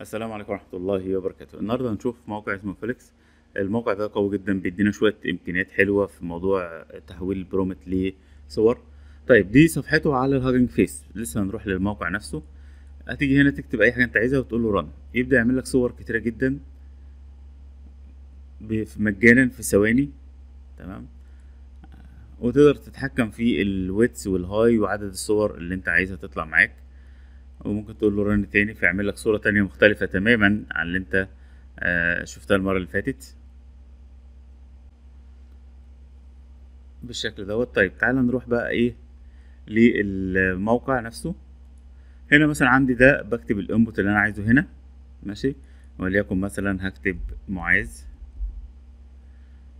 السلام عليكم ورحمه الله وبركاته النهارده هنشوف موقع اسمه فليكس الموقع ده قوي جدا بيدينا شويه امكانيات حلوه في موضوع تحويل برومت لصور طيب دي صفحته على الهاجنج فيس لسه هنروح للموقع نفسه هتيجي هنا تكتب اي حاجه انت عايزها وتقول له رن يبدا يعمل لك صور كتيره جدا مجانا في ثواني تمام وتقدر تتحكم في الويتس والهاي وعدد الصور اللي انت عايزها تطلع معاك وممكن تقول له رن تاني فيعمل لك صورة تانية مختلفة تماما عن اللي انت آه، شفتها المرة اللي فاتت بالشكل دوت طيب تعال نروح بقى ايه للموقع نفسه هنا مثلا عندي ده بكتب الانبوت اللي انا عايزه هنا ماشي وليكن مثلا هكتب معاذ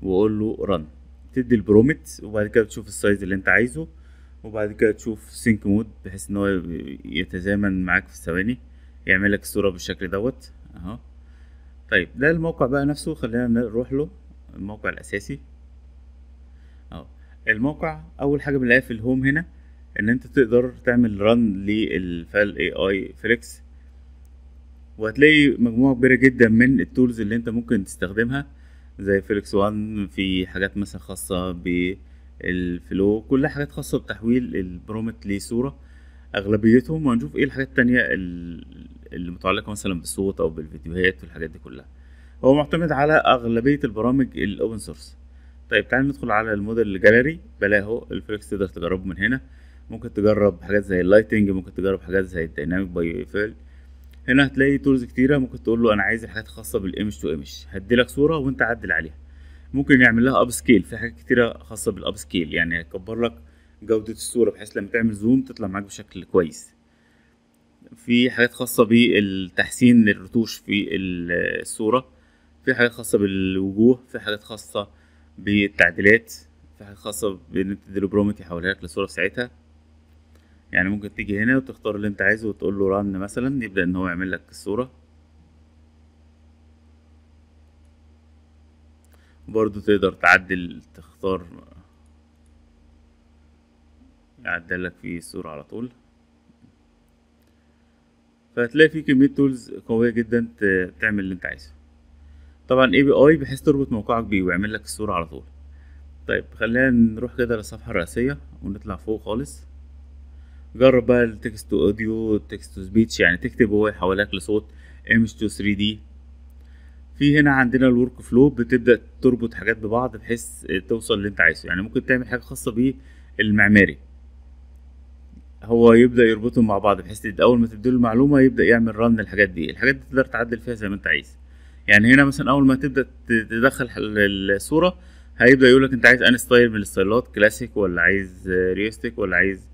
واقول له رن تدي البرومت وبعد كده تشوف السايز اللي انت عايزه وبعد كده تشوف سينك مود بحيث ان هو يتزامن معاك في الثواني يعمل لك الصوره بالشكل دوت اهو طيب ده الموقع بقى نفسه خلينا نروح له الموقع الاساسي اهو الموقع اول حاجه بنلاقيها في الهوم هنا ان انت تقدر تعمل ران للفال اي اي فليكس وهتلاقي مجموعه كبيره جدا من التولز اللي انت ممكن تستخدمها زي فليكس وان في حاجات مثلا خاصه ب الفلو كل حاجات خاصه بتحويل البرومت لصوره اغلبيتهم وهنشوف ايه الحاجات التانية اللي متعلقه مثلا بالصوت او بالفيديوهات والحاجات دي كلها هو معتمد على اغلبيه البرامج الاوبن سورس طيب تعال ندخل على الموديل جاليري بلاه اهو الفليكس تقدر تجربه من هنا ممكن تجرب حاجات زي اللايتنج ممكن تجرب حاجات زي الديناميك باي فيل هنا هتلاقي تولز كتيره ممكن تقول له انا عايز الحاجات الخاصه بالايمج تو ايمج هدي لك صوره وانت عدل عليها ممكن يعمل لها اب سكيل في حاجات كتيره خاصه بالاب سكيل يعني هيكبر لك جوده الصوره بحيث لما تعمل زوم تطلع معاك بشكل كويس في حاجات خاصه بالتحسين للرتوش في الصوره في حاجات خاصه بالوجوه في حاجات خاصه بالتعديلات في حاجات خاصه بان انت تديله برومت يحولها لك لصوره في ساعتها يعني ممكن تيجي هنا وتختار اللي انت عايزه وتقول له رن مثلا يبدا ان هو يعمل لك الصوره برضو تقدر تعدل تختار يعدلك في الصورة على طول فهتلاقي في كمية تولز قوية جدا تعمل اللي انت عايزه طبعا اي بي اي بحيث تربط موقعك بيه ويعمل لك الصورة على طول طيب خلينا نروح كده للصفحة الرئيسية ونطلع فوق خالص جرب بقى التكست تو اوديو تكست تو سبيتش يعني تكتب وهو يحولك لصوت image تو 3 دي في هنا عندنا الورك فلو بتبدا تربط حاجات ببعض بحيث توصل اللي انت عايزه يعني ممكن تعمل حاجه خاصه بالمعماري هو يبدا يربطهم مع بعض بحيث اول ما تديله المعلومه يبدا يعمل رن للحاجات دي الحاجات دي تقدر تعدل فيها زي ما انت عايز يعني هنا مثلا اول ما تبدا تدخل الصوره هيبدا يقول لك انت عايز انهي ستايل من الستايلات كلاسيك ولا عايز ريستيك ولا عايز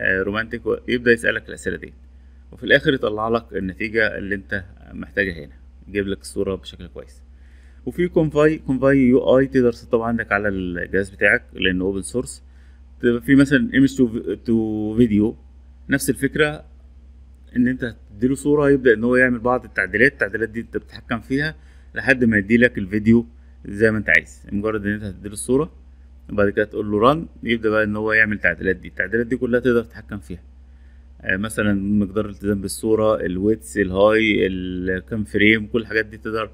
رومانتيك آه، يبدا يسالك الاسئله دي وفي الاخر يطلع لك النتيجه اللي انت محتاجها هنا يجيب لك الصوره بشكل كويس وفي كونفاي كونفاي يو اي تقدر تسطبها عندك على الجهاز بتاعك لانه اوبن طيب، سورس في مثلا ايمج تو فيديو نفس الفكره ان انت تديله صوره يبدا ان هو يعمل بعض التعديلات التعديلات دي انت بتتحكم فيها لحد ما يدي لك الفيديو زي ما انت عايز مجرد ان انت تديله الصوره وبعد كده تقول له ران يبدا بقى ان هو يعمل التعديلات دي التعديلات دي كلها تقدر تتحكم فيها آه، مثلا مقدار الالتزام بالصوره الويتس الهاي الكام فريم كل الحاجات دي تقدر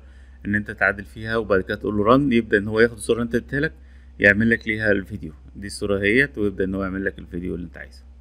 ان انت تعدل فيها وبعد كده تقول له رن يبدا ان هو ياخد الصوره اللي انت اديتها لك يعمل لك ليها الفيديو دي الصوره اهيت ويبدا ان هو يعمل لك الفيديو اللي انت عايزه